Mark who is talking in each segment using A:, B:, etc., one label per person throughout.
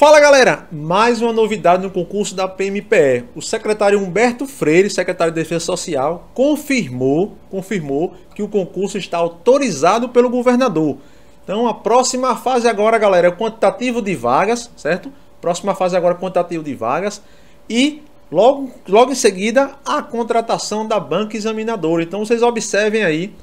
A: Fala galera, mais uma novidade no concurso da PMPE. O secretário Humberto Freire, secretário de Defesa Social, confirmou, confirmou que o concurso está autorizado pelo governador. Então a próxima fase agora, galera, é o quantitativo de vagas, certo? Próxima fase agora é quantitativo de vagas e logo, logo em seguida a contratação da banca examinadora. Então vocês observem aí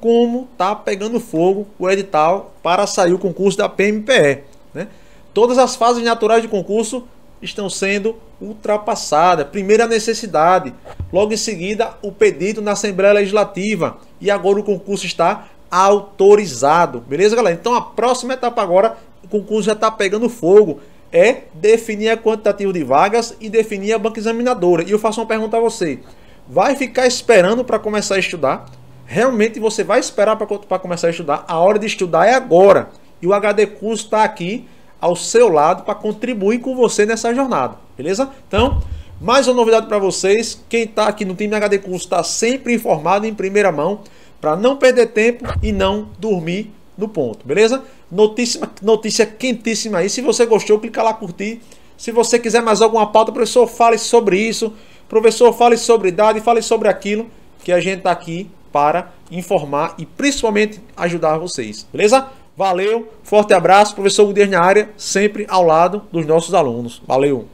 A: como tá pegando fogo o edital para sair o concurso da PMPE, né? Todas as fases naturais de concurso estão sendo ultrapassadas. Primeira necessidade, logo em seguida o pedido na Assembleia Legislativa e agora o concurso está autorizado. Beleza, galera? Então a próxima etapa agora, o concurso já está pegando fogo, é definir a quantitativa de vagas e definir a banca examinadora. E eu faço uma pergunta a você. Vai ficar esperando para começar a estudar? Realmente você vai esperar para começar a estudar? A hora de estudar é agora. E o HD Curso está aqui ao seu lado para contribuir com você nessa jornada, beleza? Então, mais uma novidade para vocês, quem está aqui no time HD Curso está sempre informado em primeira mão para não perder tempo e não dormir no ponto, beleza? Notícia, notícia quentíssima aí, se você gostou, clica lá curtir. Se você quiser mais alguma pauta, professor, fale sobre isso. Professor, fale sobre idade, fale sobre aquilo que a gente está aqui para informar e principalmente ajudar vocês, beleza? Valeu, forte abraço, professor Guder na área, sempre ao lado dos nossos alunos. Valeu!